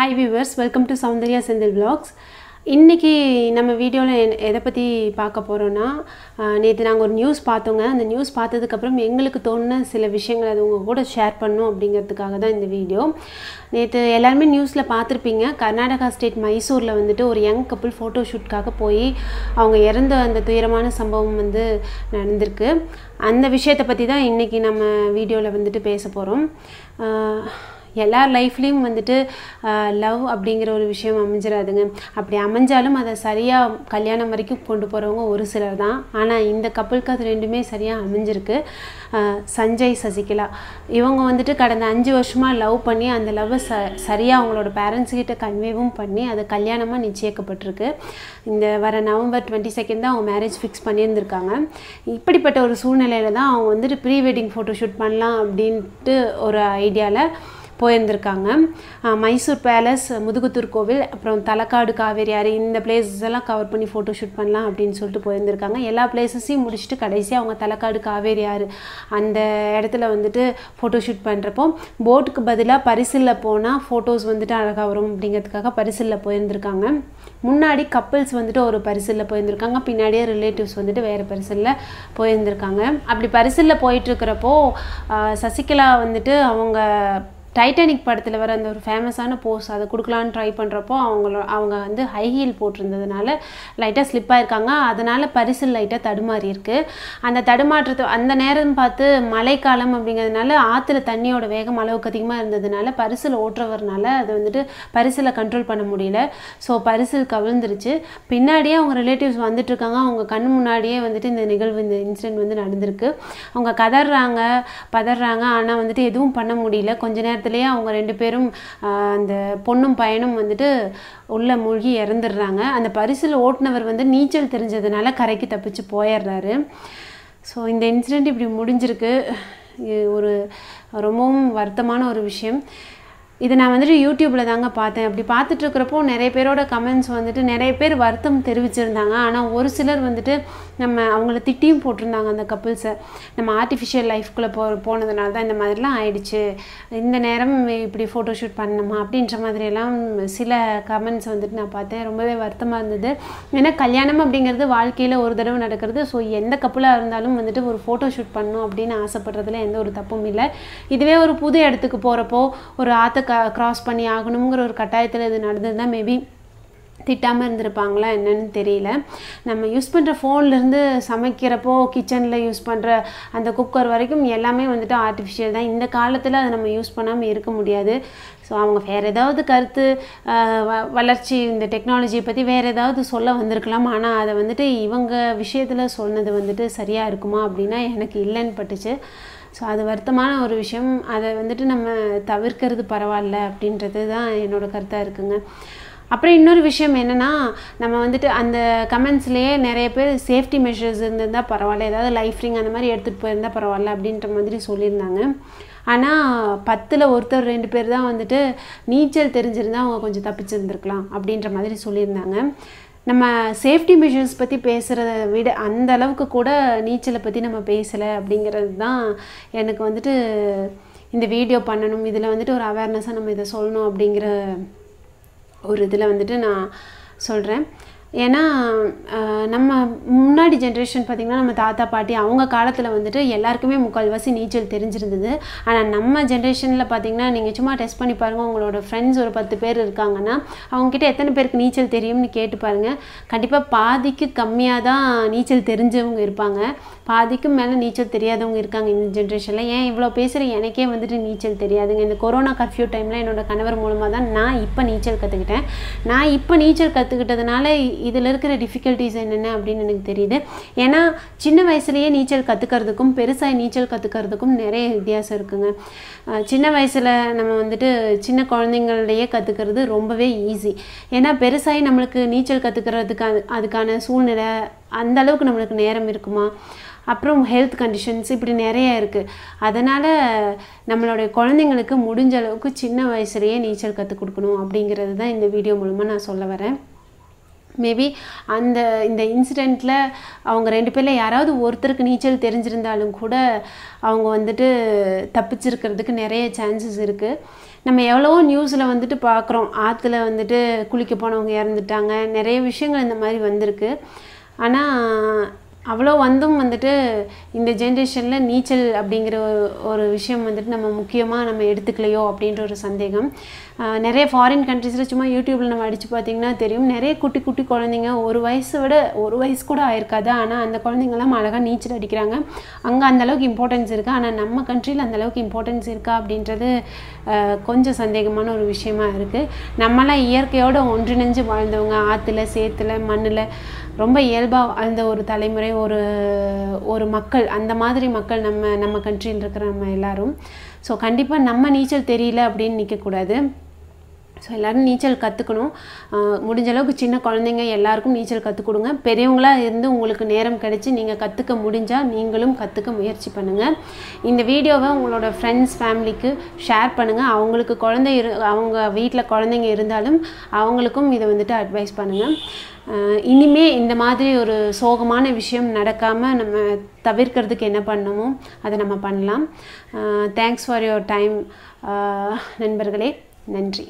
hi viewers welcome to Soundarya Senthil vlogs இன்றைக்கி நம்ம வீடியோவில் எதை பற்றி பார்க்க போகிறோன்னா நேற்று நாங்கள் ஒரு நியூஸ் பார்த்தோங்க அந்த நியூஸ் பார்த்ததுக்கப்புறம் எங்களுக்கு தோணுன சில விஷயங்கள் அது உங்கள் கூட ஷேர் பண்ணும் அப்படிங்கிறதுக்காக தான் இந்த வீடியோ நேற்று எல்லாருமே நியூஸில் பார்த்துருப்பீங்க கர்நாடகா ஸ்டேட் மைசூரில் வந்துட்டு ஒரு யங் கப்புள் ஃபோட்டோ ஷூட்காக போய் அவங்க இறந்த அந்த துயரமான சம்பவம் வந்து நடந்திருக்கு அந்த விஷயத்தை பற்றி தான் இன்றைக்கி நம்ம வீடியோவில் வந்துட்டு பேச போகிறோம் எல்லார் லைஃப்லேயும் வந்துட்டு லவ் அப்படிங்கிற ஒரு விஷயம் அமைஞ்சிடாதுங்க அப்படி அமைஞ்சாலும் அதை சரியாக கல்யாணம் வரைக்கும் கொண்டு போகிறவங்க ஒரு சிலர் தான் ஆனால் இந்த கப்பலுக்கு அது ரெண்டுமே சரியாக அமைஞ்சிருக்கு சஞ்சய் சசிகலா இவங்க வந்துட்டு கடந்த அஞ்சு வருஷமாக லவ் பண்ணி அந்த லவ்வை ச சரியாக அவங்களோட பேரண்ட்ஸ்கிட்ட கன்வேவும் பண்ணி அது கல்யாணமாக நிச்சயிக்கப்பட்டிருக்கு இந்த வர நவம்பர் டுவெண்ட்டி செகண்ட் தான் அவங்க மேரேஜ் ஃபிக்ஸ் பண்ணியிருந்திருக்காங்க இப்படிப்பட்ட ஒரு சூழ்நிலையில் தான் அவங்க வந்துட்டு ப்ரீ வெட்டிங் ஃபோட்டோ ஷூட் பண்ணலாம் அப்படின்ட்டு ஒரு ஐடியாவில் போயிருந்திருக்காங்க மைசூர் பேலஸ் முதுகுத்தூர் கோவில் அப்புறம் தலக்காடு காவேரி ஆறு இந்த பிளேஸஸ் எல்லாம் கவர் பண்ணி ஃபோட்டோ ஷூட் பண்ணலாம் அப்படின்னு சொல்லிட்டு போயிருந்திருக்காங்க எல்லா பிளேஸஸையும் முடிச்சுட்டு கடைசியாக அவங்க தலக்காடு காவேரி ஆறு அந்த இடத்துல வந்துட்டு ஃபோட்டோ ஷூட் பண்ணுறப்போ போட்டுக்கு பதிலாக பரிசில் போனால் ஃபோட்டோஸ் வந்துட்டு அழகாக வரும் அப்படிங்கிறதுக்காக பரிசில் போயிருந்திருக்காங்க முன்னாடி கப்பிள்ஸ் வந்துட்டு ஒரு பரிசில் போயிருந்திருக்காங்க பின்னாடியே ரிலேட்டிவ்ஸ் வந்துட்டு வேறு பரிசில் போயிருந்திருக்காங்க அப்படி பரிசில் போயிட்டுருக்கிறப்போ சசிகலா வந்துட்டு அவங்க டைட்டானிக் படத்தில் வர அந்த ஒரு ஃபேமஸான போஸ் அதை கொடுக்கலான்னு ட்ரை பண்ணுறப்போ அவங்களோ அவங்க வந்து ஹை ஹீல் போட்டிருந்ததுனால லைட்டாக ஸ்லிப் ஆகிருக்காங்க அதனால் பரிசில் லைட்டாக தடுமாறி இருக்குது அந்த தடுமாற்றத்தை அந்த நேரம் பார்த்து மழைக்காலம் அப்படிங்கிறதுனால ஆற்றுல தண்ணியோட வேகம் அளவுக்கு அதிகமாக இருந்ததுனால பரிசில் ஓட்டுறவர்னால அது வந்துட்டு பரிசில் கண்ட்ரோல் பண்ண முடியல ஸோ பரிசில் கவிழ்ந்துருச்சு பின்னாடியே அவங்க ரிலேட்டிவ்ஸ் வந்துட்டுருக்காங்க அவங்க கண் முன்னாடியே வந்துட்டு இந்த நிகழ்வு இந்த இன்சிடென்ட் வந்து நடந்திருக்கு அவங்க கதறாங்க பதறாங்க ஆனால் வந்துட்டு எதுவும் பண்ண முடியல கொஞ்ச நேரம் நேரத்துலேயே அவங்க ரெண்டு பேரும் அந்த பொண்ணும் பையனும் வந்துட்டு உள்ளே மூழ்கி இறந்துடுறாங்க அந்த பரிசில் ஓட்டுனவர் வந்து நீச்சல் தெரிஞ்சதுனால கரைக்கு தப்பிச்சு போயிடுறாரு ஸோ இந்த இன்சிடெண்ட் இப்படி முடிஞ்சிருக்கு ஒரு ரொம்பவும் வருத்தமான ஒரு விஷயம் இது நான் வந்துட்டு யூடியூப்பில் தாங்க பார்த்தேன் அப்படி இருக்கிறப்போ நிறைய பேரோட கமெண்ட்ஸ் வந்துட்டு நிறைய பேர் வருத்தம் தெரிவிச்சிருந்தாங்க ஆனால் ஒரு சிலர் வந்துட்டு நம்ம அவங்கள திட்டியும் போட்டிருந்தாங்க அந்த கப்புள்ஸை நம்ம ஆர்டிஃபிஷியல் லைஃப்குள்ளே போ போனதுனால தான் இந்த மாதிரிலாம் ஆயிடுச்சு இந்த நேரம் இப்படி ஃபோட்டோஷூட் பண்ணணுமா அப்படின்ற மாதிரியெல்லாம் சில கமெண்ட்ஸ் வந்துட்டு நான் பார்த்தேன் ரொம்பவே வருத்தமாக இருந்தது ஏன்னா கல்யாணம் அப்படிங்கிறது வாழ்க்கையில் ஒரு தடவை நடக்கிறது ஸோ எந்த கப்புலாக இருந்தாலும் வந்துட்டு ஒரு ஃபோட்டோஷூட் பண்ணணும் அப்படின்னு ஆசைப்படுறதுல எந்த ஒரு தப்பும் இல்லை இதுவே ஒரு புது இடத்துக்கு போகிறப்போ ஒரு ஆத்த க க்ராஸ் பண்ணி ஆகணுங்கிற ஒரு கட்டாயத்தில் இது நடந்ததுதான் மேபி திட்டாமல் இருந்திருப்பாங்களா என்னன்னு தெரியல நம்ம யூஸ் பண்ணுற ஃபோன்லேருந்து சமைக்கிறப்போ கிச்சனில் யூஸ் பண்ணுற அந்த குக்கர் வரைக்கும் எல்லாமே வந்துட்டு ஆர்டிஃபிஷியல் தான் இந்த காலத்தில் அதை நம்ம யூஸ் பண்ணாமல் இருக்க முடியாது ஸோ அவங்க வேறு ஏதாவது கருத்து வளர்ச்சி இந்த டெக்னாலஜியை பற்றி வேறு ஏதாவது சொல்ல வந்திருக்கலாம் ஆனால் அதை வந்துட்டு இவங்க விஷயத்தில் சொன்னது வந்துட்டு சரியாக இருக்குமா அப்படின்னா எனக்கு இல்லைன்னு பட்டுச்சு ஸோ அது வருத்தமான ஒரு விஷயம் அதை வந்துட்டு நம்ம தவிர்க்கிறது பரவாயில்ல அப்படின்றது தான் என்னோடய கருத்தாக இருக்குங்க அப்புறம் இன்னொரு விஷயம் என்னென்னா நம்ம வந்துட்டு அந்த கமெண்ட்ஸ்லேயே நிறைய பேர் சேஃப்டி மெஷர்ஸ் இருந்திருந்தால் பரவாயில்ல ஏதாவது லைஃப் ரிங் அந்த மாதிரி எடுத்துகிட்டு போயிருந்தால் பரவாயில்ல அப்படின்ற மாதிரி சொல்லியிருந்தாங்க ஆனால் பத்தில் ஒருத்தர் ரெண்டு பேர் தான் வந்துட்டு நீச்சல் தெரிஞ்சிருந்தால் அவங்க கொஞ்சம் தப்பிச்சிருந்துருக்கலாம் அப்படின்ற மாதிரி சொல்லியிருந்தாங்க நம்ம சேஃப்டி மெஷர்ஸ் பற்றி பேசுகிறத விட அந்த அளவுக்கு கூட நீச்சலை பற்றி நம்ம பேசலை அப்படிங்கிறது தான் எனக்கு வந்துட்டு இந்த வீடியோ பண்ணணும் இதில் வந்துட்டு ஒரு அவேர்னஸாக நம்ம இதை சொல்லணும் அப்படிங்கிற ஒரு இதில் வந்துட்டு நான் சொல்கிறேன் ஏன்னா நம்ம முன்னாடி ஜென்ரேஷன் பார்த்திங்கன்னா நம்ம தாத்தா பாட்டி அவங்க காலத்தில் வந்துட்டு எல்லாருக்குமே முக்கால்வாசி நீச்சல் தெரிஞ்சிருந்தது ஆனால் நம்ம ஜென்ரேஷனில் பார்த்திங்கன்னா நீங்கள் சும்மா டெஸ்ட் பண்ணி பாருங்கள் உங்களோட ஃப்ரெண்ட்ஸ் ஒரு பத்து பேர் இருக்காங்கன்னா அவங்கக்கிட்ட எத்தனை பேருக்கு நீச்சல் தெரியும்னு கேட்டு பாருங்கள் கண்டிப்பாக பாதிக்கு கம்மியாக தான் நீச்சல் தெரிஞ்சவங்க இருப்பாங்க பாதிக்கும் மேலே நீச்சல் தெரியாதவங்க இருக்காங்க இந்த ஜென்ரேஷனில் ஏன் இவ்வளோ பேசுகிற எனக்கே வந்துட்டு நீச்சல் தெரியாதுங்க இந்த கொரோனா கர்ஃப்யூ டைமில் என்னோடய கணவர் மூலமாக தான் நான் இப்போ நீச்சல் கற்றுக்கிட்டேன் நான் இப்போ நீச்சல் கற்றுக்கிட்டதுனால இதில் இருக்கிற டிஃபிகல்ட்டிஸ் என்னென்ன அப்படின்னு எனக்கு தெரியுது ஏன்னா சின்ன வயசுலேயே நீச்சல் கற்றுக்கிறதுக்கும் பெருசாக நீச்சல் கற்றுக்கிறதுக்கும் நிறைய வித்தியாசம் இருக்குங்க சின்ன வயசில் நம்ம வந்துட்டு சின்ன குழந்தைங்களையே கற்றுக்கிறது ரொம்பவே ஈஸி ஏன்னா பெருசாகி நம்மளுக்கு நீச்சல் கற்றுக்கிறதுக்கு அதுக்கான சூழ்நிலை அந்த அளவுக்கு நம்மளுக்கு நேரம் இருக்குமா அப்புறம் ஹெல்த் கண்டிஷன்ஸ் இப்படி நிறைய இருக்குது அதனால் நம்மளுடைய குழந்தைங்களுக்கு முடிஞ்ச அளவுக்கு சின்ன வயசுலேயே நீச்சல் கற்றுக் கொடுக்கணும் அப்படிங்கிறது தான் இந்த வீடியோ மூலமாக நான் சொல்ல வரேன் மேபி அந்த இந்த இன்சிடெண்ட்டில் அவங்க ரெண்டு பேரில் யாராவது ஒருத்தருக்கு நீச்சல் தெரிஞ்சிருந்தாலும் கூட அவங்க வந்துட்டு தப்பிச்சிருக்கிறதுக்கு நிறைய சான்சஸ் இருக்குது நம்ம எவ்வளவோ நியூஸில் வந்துட்டு பார்க்குறோம் ஆற்றுல வந்துட்டு குளிக்க போனவங்க இறந்துட்டாங்க நிறைய விஷயங்கள் இந்த மாதிரி வந்திருக்கு ஆனால் அவ்வளோ வந்தும் வந்துட்டு இந்த ஜென்ரேஷனில் நீச்சல் அப்படிங்கிற ஒரு ஒரு விஷயம் வந்துட்டு நம்ம முக்கியமாக நம்ம எடுத்துக்கலையோ அப்படின்ற ஒரு சந்தேகம் நிறைய ஃபாரின் கண்ட்ரீஸில் சும்மா யூடியூப்பில் நம்ம அடித்து பார்த்திங்கன்னா தெரியும் நிறைய குட்டி குட்டி குழந்தைங்க ஒரு வயசு விட ஒரு வயசு கூட ஆயிருக்காது ஆனால் அந்த குழந்தைங்கள்லாம் அழகாக நீச்சல் அடிக்கிறாங்க அங்கே அந்தளவுக்கு இம்பார்ட்டன்ஸ் இருக்குது ஆனால் நம்ம கண்ட்ரியில் அந்தளவுக்கு இம்பார்ட்டன்ஸ் இருக்கா அப்படின்றது கொஞ்சம் சந்தேகமான ஒரு விஷயமா இருக்குது நம்மளாம் இயற்கையோடு ஒன்றிணைஞ்சு வாழ்ந்தவங்க ஆற்றுல சேத்துல மண்ணில் ரொம்ப இயல்பாக அந்த ஒரு தலைமுறை ஒரு ஒரு மக்கள் அந்த மாதிரி மக்கள் நம்ம நம்ம கண்ட்ரியில் இருக்கிற நம்ம எல்லோரும் ஸோ கண்டிப்பாக நம்ம நீச்சல் தெரியல அப்படின்னு நிற்கக்கூடாது ஸோ எல்லோரும் நீச்சல் கற்றுக்கணும் முடிஞ்ச அளவுக்கு சின்ன குழந்தைங்க எல்லாருக்கும் நீச்சல் கற்றுக் கொடுங்க பெரியவங்களாக இருந்து உங்களுக்கு நேரம் கிடச்சி நீங்கள் கற்றுக்க முடிஞ்சால் நீங்களும் கற்றுக்க முயற்சி பண்ணுங்கள் இந்த வீடியோவை உங்களோட ஃப்ரெண்ட்ஸ் ஃபேமிலிக்கு ஷேர் பண்ணுங்கள் அவங்களுக்கு குழந்தை இரு அவங்க வீட்டில் குழந்தைங்க இருந்தாலும் அவங்களுக்கும் இதை வந்துட்டு அட்வைஸ் பண்ணுங்கள் இனிமே இந்த மாதிரி ஒரு சோகமான விஷயம் நடக்காமல் நம்ம தவிர்க்கிறதுக்கு என்ன பண்ணணுமோ அதை நம்ம பண்ணலாம் தேங்க்ஸ் ஃபார் யுவர் டைம் நண்பர்களே நன்றி